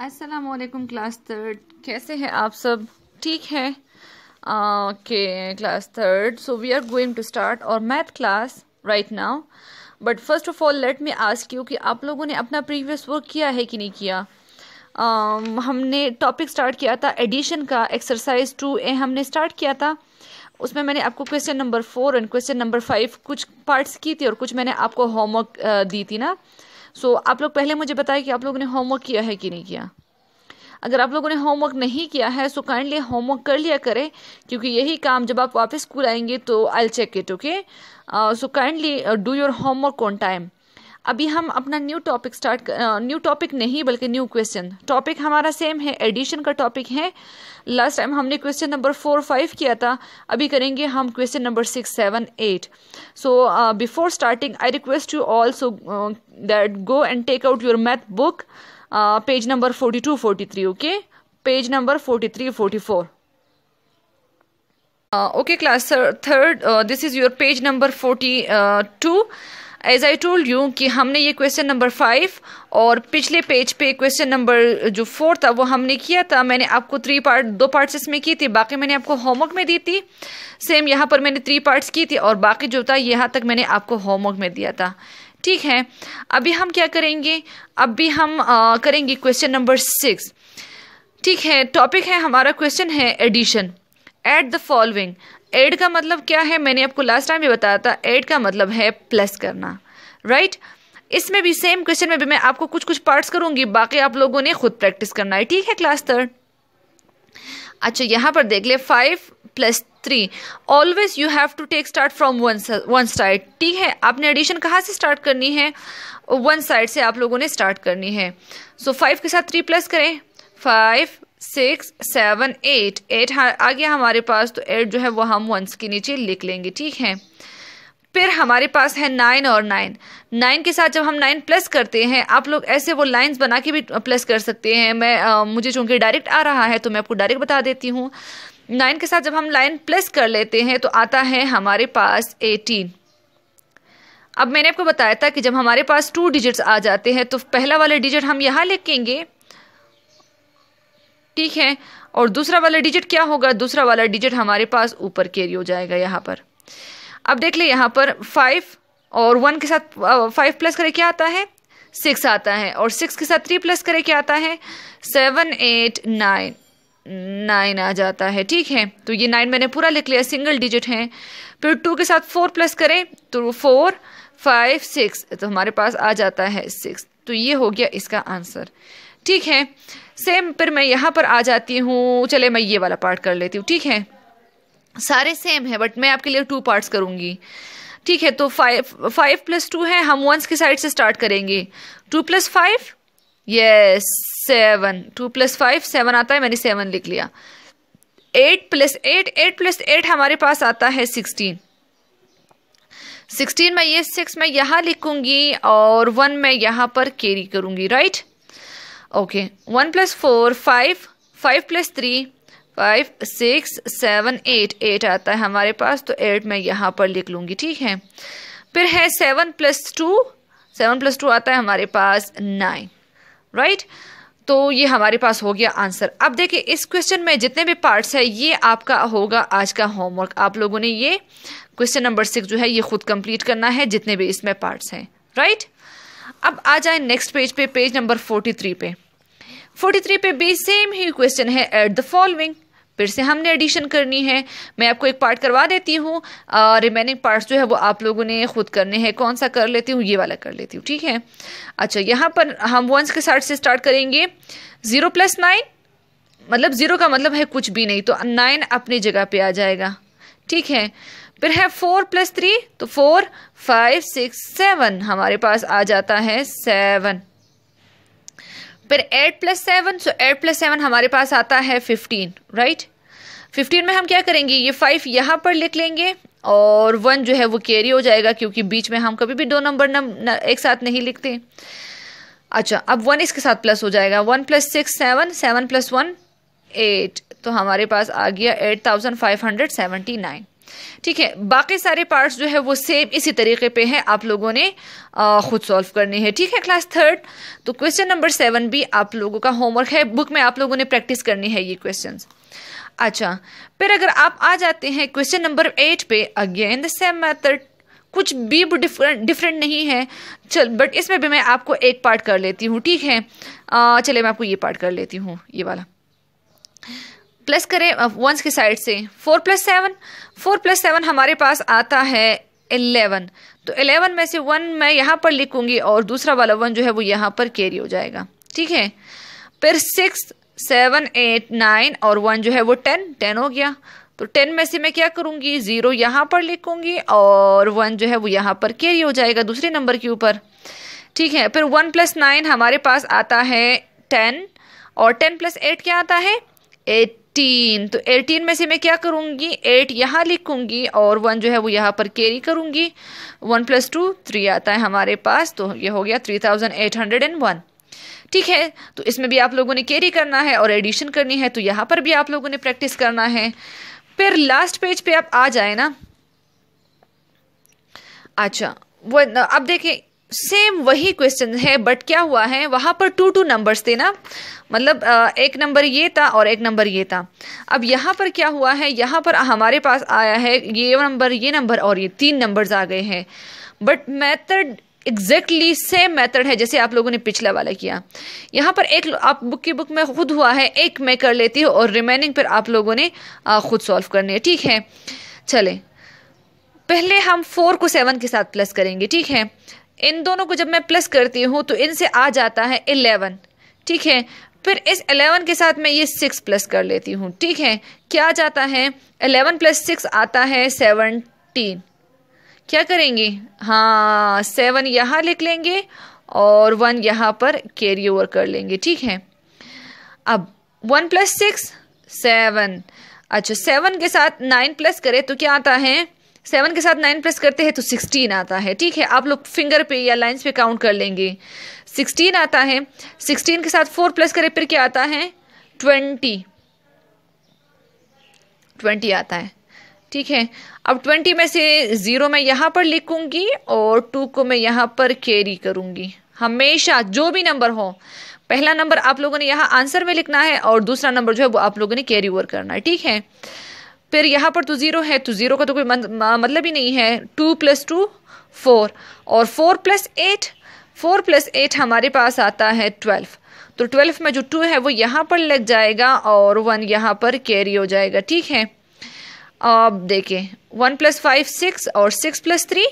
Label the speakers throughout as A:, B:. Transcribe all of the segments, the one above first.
A: असलकम class third कैसे हैं आप सब ठीक है okay class third so we are going to start our math class right now but first of all let me ask you कि आप लोगों ने अपना प्रीवियस वर्क किया है कि नहीं किया um, हमने टॉपिक स्टार्ट किया था एडिशन का एक्सरसाइज टू ए हमने स्टार्ट किया था उसमें मैंने आपको question number four and question number five कुछ पार्ट्स की थी और कुछ मैंने आपको होमवर्क uh, दी थी ना uh, सो so, आप लोग पहले मुझे बताएं कि आप लोगों ने होमवर्क किया है कि नहीं किया अगर आप लोगों ने होमवर्क नहीं किया है सो काइंडली होमवर्क कर लिया करें क्योंकि यही काम जब आप वापस स्कूल आएंगे तो I check it okay so kindly do your homework on time अभी हम अपना new topic start new topic नहीं बल्कि न्यू क्वेश्चन टॉपिक हमारा सेम है एडिशन का टॉपिक है लास्ट टाइम हमने क्वेश्चन नंबर फोर फाइव किया था अभी करेंगे हम question number six seven eight so before starting I request you also that go and take out your math book page number forty to forty three okay page number forty three forty four okay class sir third this is your page number forty two as I told you कि हमने ये question number five और पिछले page पे question number जो four था वो हमने किया था मैंने आपको थ्री पार्ट दो पार्ट्स इसमें की थी बाकी मैंने आपको होमवर्क में दी थी सेम यहाँ पर मैंने थ्री पार्ट्स की थी और बाकी जो था यहाँ तक मैंने आपको होमवर्क में दिया था ठीक है अभी हम क्या करेंगे अभी हम आ, करेंगे क्वेश्चन नंबर सिक्स ठीक है टॉपिक है हमारा क्वेश्चन है addition at the following add का मतलब क्या है मैंने आपको लास्ट टाइम भी बताया था एड का मतलब है प्लस करना राइट right? इसमें भी सेम क्वेश्चन में भी मैं आपको कुछ कुछ पार्ट्स करूंगी बाकी आप लोगों ने खुद प्रैक्टिस करना है ठीक है क्लास थर्ड अच्छा यहाँ पर देख ले five plus three always you have to take start from one one side ठीक है आपने एडिशन कहाँ से स्टार्ट करनी है वन साइड से आप लोगों ने स्टार्ट करनी है सो so, फाइव के साथ थ्री प्लस करें five six seven eight eight आ गया हमारे पास तो एट जो है वो हम वंस के नीचे लिख लेंगे ठीक है फिर हमारे पास है नाइन और नाइन नाइन के साथ जब हम नाइन प्लस करते हैं आप लोग ऐसे वो लाइंस बना के भी प्लस कर सकते हैं मैं आ, मुझे चूंकि डायरेक्ट आ रहा है तो मैं आपको डायरेक्ट बता देती हूँ नाइन के साथ जब हम लाइन प्लस कर लेते हैं तो आता है हमारे पास एटीन अब मैंने आपको बताया था कि जब हमारे पास टू डिजिट्स आ जाते हैं तो पहला वाले डिजिट हम यहाँ लिखेंगे ठीक है और दूसरा वाला डिजिट क्या होगा दूसरा वाला डिजिट हमारे पास ऊपर कैरी हो जाएगा यहाँ पर अब देख ले यहाँ पर फाइव और वन के साथ फाइव प्लस करें क्या आता है सिक्स आता है और सिक्स के साथ थ्री प्लस करें क्या आता है सेवन एट नाइन नाइन आ जाता है ठीक है तो ये नाइन मैंने पूरा लिख लिया सिंगल डिजिट है फिर टू के साथ फोर प्लस करें तो फोर फाइव सिक्स तो हमारे पास आ जाता है सिक्स तो ये हो गया इसका आंसर ठीक है सेम फिर मैं यहाँ पर आ जाती हूँ चले मैं ये वाला पार्ट कर लेती हूँ ठीक है सारे सेम है बट मैं आपके लिए टू पार्ट्स करूँगी ठीक है तो फाइव फाइव प्लस टू है हम वंस की साइड से स्टार्ट करेंगे two plus five yes seven two plus five seven आता है मैंने सेवन लिख लिया eight plus eight eight plus eight हमारे पास आता है सिक्सटीन सिक्सटीन में ये सिक्स मैं यहाँ लिखूंगी और वन मैं यहाँ पर कैरी करूंगी right okay one plus four five five plus three five six seven eight eight आता है हमारे पास तो एट मैं यहाँ पर लिख लूँगी ठीक है फिर है seven plus two seven plus two आता है हमारे पास नाइन राइट तो ये हमारे पास हो गया आंसर अब देखिए इस क्वेश्चन में जितने भी पार्ट्स है ये आपका होगा आज का होमवर्क आप लोगों ने ये क्वेश्चन नंबर सिक्स जो है ये खुद कंप्लीट करना है जितने भी इसमें पार्ट्स हैं राइट right? अब आ जाए नेक्स्ट पेज पे पेज नंबर फोर्टी थ्री पे फोर्टी थ्री पे भी सेम ही क्वेश्चन है एट द फॉलोइंग फिर से हमने एडिशन करनी है मैं आपको एक पार्ट करवा देती हूँ रिमेनिंग पार्ट्स जो है वो आप लोगों ने खुद करने हैं कौन सा कर लेती हूँ ये वाला कर लेती हूँ ठीक है अच्छा यहाँ पर हम वंस के साथ से स्टार्ट करेंगे ज़ीरो प्लस नाइन मतलब ज़ीरो का मतलब है कुछ भी नहीं तो नाइन अपनी जगह पे आ जाएगा ठीक है फिर है फोर प्लस थ्री तो फोर फाइव सिक्स सेवन हमारे पास आ जाता है सेवन फिर eight plus seven so eight plus seven हमारे पास आता है फिफ्टीन राइट फिफ्टीन में हम क्या करेंगे ये फाइव यहाँ पर लिख लेंगे और वन जो है वो कैरी हो जाएगा क्योंकि बीच में हम कभी भी दो नंबर नम एक साथ नहीं लिखते अच्छा अब वन इसके साथ प्लस हो जाएगा one plus six seven seven plus one eight तो हमारे पास आ गया eight thousand five hundred seventy nine ठीक है बाकी सारे पार्ट्स जो है वो सेम इसी तरीके पे हैं आप लोगों ने आ, खुद सॉल्व करने हैं ठीक है क्लास थर्ड तो क्वेश्चन नंबर सेवन भी आप लोगों का होमवर्क है बुक में आप लोगों ने प्रैक्टिस करनी है ये क्वेश्चन अच्छा फिर अगर आप आ जाते हैं क्वेश्चन नंबर एट पे अगेन द सेम मैथड कुछ भी डिफरेंट डिफरेंट नहीं है चल बट इसमें भी मैं आपको एक पार्ट कर लेती हूँ ठीक है चलिए मैं आपको ये पार्ट कर लेती हूँ ये वाला प्लस करें वंस की साइड से four plus seven four plus seven हमारे पास आता है एलेवन तो एलेवन में से वन मैं यहाँ पर लिखूँगी और दूसरा वाला वन जो है वो यहाँ पर कैरी हो जाएगा ठीक है फिर सिक्स सेवन एट नाइन और वन जो है वो टेन टेन हो गया तो टेन में से मैं क्या करूँगी ज़ीरो यहाँ पर लिखूंगी और वन जो है वो यहाँ पर कैरी हो जाएगा दूसरे नंबर के ऊपर ठीक है फिर वन प्लस नाइन हमारे पास आता है टेन और टेन प्लस एट क्या आता है एट एटीन तो एटीन में से मैं क्या करूँगी एट यहाँ लिखूँगी और वन जो है वो यहाँ पर कैरी करूँगी वन प्लस टू थ्री आता है हमारे पास तो ये हो गया three thousand eight hundred and one ठीक है तो इसमें भी आप लोगों ने कैरी करना है और एडिशन करनी है तो यहाँ पर भी आप लोगों ने प्रैक्टिस करना है फिर लास्ट पेज पे आप आ जाए ना अच्छा वो अब देखिए सेम वही क्वेश्चन है बट क्या हुआ है वहाँ पर टू टू नंबर्स थे ना मतलब एक नंबर ये था और एक नंबर ये था अब यहाँ पर क्या हुआ है यहाँ पर हमारे पास आया है ये नंबर ये नंबर और ये तीन नंबर्स आ गए हैं but method exactly same method है जैसे आप लोगों ने पिछला वाला किया यहाँ पर एक आप बुक की बुक में खुद हुआ है एक मैं कर लेती हूँ और रिमेनिंग पर आप लोगों ने खुद सॉल्व करनी है ठीक है चले पहले हम फोर को सेवन के साथ प्लस करेंगे ठीक है इन दोनों को जब मैं प्लस करती हूँ तो इनसे आ जाता है इलेवन ठीक है फिर इस एलेवन के साथ मैं ये सिक्स प्लस कर लेती हूँ ठीक है क्या जाता है एलेवन प्लस सिक्स आता है सेवनटीन क्या करेंगे हाँ सेवन यहाँ लिख लेंगे और वन यहाँ पर कैरी ओवर कर लेंगे ठीक है अब वन प्लस सिक्स सेवन अच्छा सेवन के साथ नाइन प्लस करें तो क्या आता है सेवन के साथ नाइन प्रेस करते हैं तो सिक्सटीन आता है ठीक है आप लोग फिंगर पे या लाइन्स पे काउंट कर लेंगे सिक्सटीन आता है सिक्सटीन के साथ फोर प्लस करें फिर क्या आता है ट्वेंटी ट्वेंटी आता है ठीक है अब ट्वेंटी में से ज़ीरो मैं यहाँ पर लिखूँगी और टू को मैं यहाँ पर कैरी करूँगी हमेशा जो भी नंबर हो पहला नंबर आप लोगों ने यहाँ आंसर में लिखना है और दूसरा नंबर जो है वो आप लोगों ने कैरी ओवर करना है ठीक है फिर यहाँ पर तो ज़ीरो है तो ज़ीरो का तो कोई मतलब ही नहीं है टू प्लस टू फोर और four plus eight four plus eight हमारे पास आता है ट्वेल्व तो ट्वेल्व में जो टू है वो यहाँ पर लग जाएगा और वन यहाँ पर कैरी हो जाएगा ठीक है अब देखिए वन प्लस फाइव सिक्स और सिक्स प्लस थ्री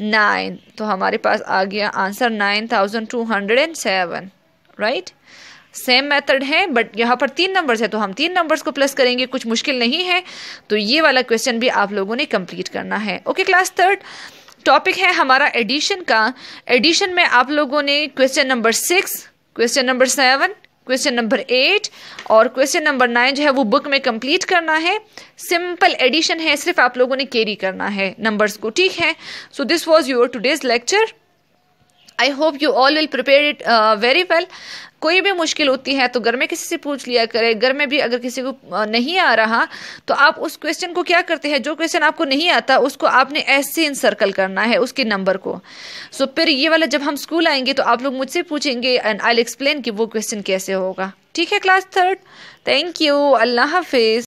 A: नाइन तो हमारे पास आ गया answer nine thousand two hundred and seven right same method है बट यहाँ पर तीन नंबर्स है तो हम तीन नंबर्स को प्लस करेंगे कुछ मुश्किल नहीं है तो ये वाला क्वेश्चन भी आप लोगों ने कंप्लीट करना है ओके क्लास थर्ड टॉपिक है हमारा एडिशन का एडिशन में आप लोगों ने question number six question number seven question number eight और क्वेश्चन नंबर नाइन जो है वो बुक में कंप्लीट करना है सिंपल एडिशन है सिर्फ आप लोगों ने कैरी करना है नंबर्स को ठीक है so this was your today's lecture I hope you all will prepare it very well कोई भी मुश्किल होती है तो घर में किसी से पूछ लिया करें घर में भी अगर किसी को नहीं आ रहा तो आप उस क्वेश्चन को क्या करते हैं जो क्वेश्चन आपको नहीं आता उसको आपने ऐसे इन सर्कल करना है उसके नंबर को सो फिर ये वाला जब हम स्कूल आएंगे तो आप लोग मुझसे पूछेंगे एंड आई एक्सप्लेन कि वो क्वेश्चन कैसे होगा ठीक है क्लास थर्ड थैंक यू अल्लाह हाफिज़